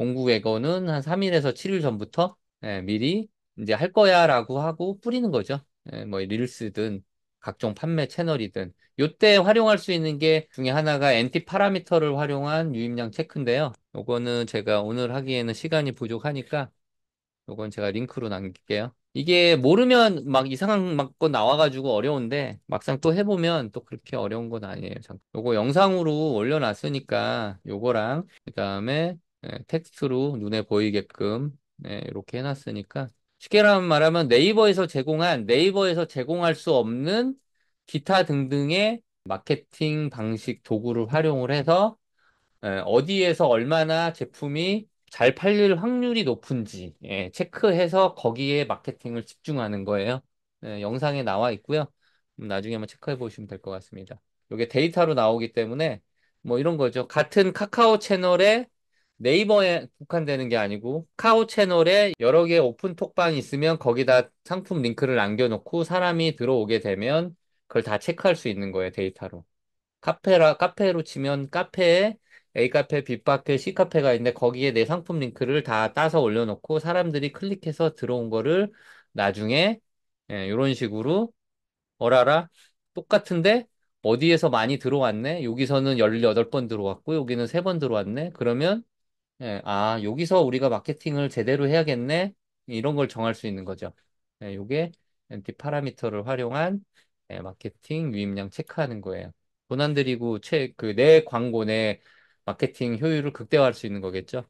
공구 외거는 한 3일에서 7일 전부터 예, 미리 이제 할 거야라고 하고 뿌리는 거죠. 예, 뭐 릴스든 각종 판매 채널이든 요때 활용할 수 있는 게 중에 하나가 NT 파라미터를 활용한 유입량 체크인데요. 요거는 제가 오늘 하기에는 시간이 부족하니까 요건 제가 링크로 남길게요. 이게 모르면 막 이상한 막거 나와가지고 어려운데 막상 또 해보면 또 그렇게 어려운 건 아니에요. 요거 영상으로 올려놨으니까 요거랑 그 다음에 예, 텍스트로 눈에 보이게끔 예, 이렇게 해놨으니까 쉽게 말하면 네이버에서 제공한 네이버에서 제공할 수 없는 기타 등등의 마케팅 방식 도구를 활용을 해서 예, 어디에서 얼마나 제품이 잘 팔릴 확률이 높은지 체크해서 거기에 마케팅을 집중하는 거예요. 영상에 나와 있고요. 음, 나중에 한번 체크해 보시면 될 것 같습니다. 이게 데이터로 나오기 때문에 뭐 이런 거죠. 같은 카카오 채널에 네이버에 국한되는 게 아니고 카오 채널에 여러 개 오픈 톡방이 있으면 거기다 상품 링크를 남겨놓고 사람이 들어오게 되면 그걸 다 체크할 수 있는 거예요 데이터로 카페라 카페로 치면 카페에 A 카페, B 카페, C 카페가 있는데 거기에 내 상품 링크를 다 따서 올려놓고 사람들이 클릭해서 들어온 거를 나중에 예, 이런 식으로 어라라 똑같은데 어디에서 많이 들어왔네 여기서는 18번 들어왔고 여기는 3번 들어왔네 그러면 예, 아, 여기서 우리가 마케팅을 제대로 해야겠네? 이런 걸 정할 수 있는 거죠. 예, 요게 NT 파라미터를 활용한 예, 마케팅 유입량 체크하는 거예요. 도난 드리고 체, 그, 내 광고 내 마케팅 효율을 극대화할 수 있는 거겠죠.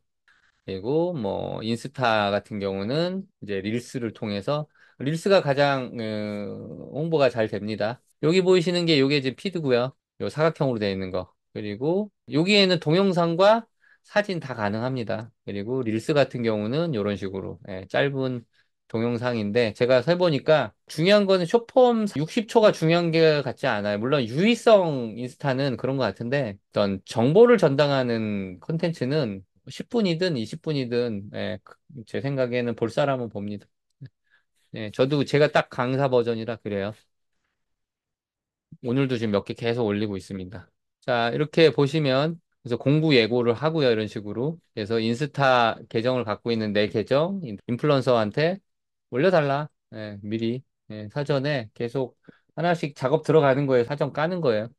그리고 뭐, 인스타 같은 경우는 이제 릴스를 통해서, 릴스가 가장, 어, 홍보가 잘 됩니다. 여기 보이시는 게 요게 지금 피드고요. 요 사각형으로 되어 있는 거. 그리고 여기에는 동영상과 사진 다 가능합니다. 그리고 릴스 같은 경우는 이런 식으로 예, 짧은 동영상인데 제가 해보니까 중요한 거는 쇼폼 60초가 중요한 게 같지 않아요. 물론 유의성 인스타는 그런 것 같은데 어떤 정보를 전당하는 컨텐츠는 10분이든 20분이든 예, 그, 제 생각에는 볼 사람은 봅니다. 예, 저도 제가 딱 강사 버전이라 그래요. 오늘도 지금 몇 개 계속 올리고 있습니다. 자, 이렇게 보시면 그래서 공부 예고를 하고요. 이런 식으로. 그래서 인스타 계정을 갖고 있는 내 계정, 인플루언서한테 올려달라. 예, 미리. 예, 사전에 계속 하나씩 작업 들어가는 거예요. 사전 까는 거예요.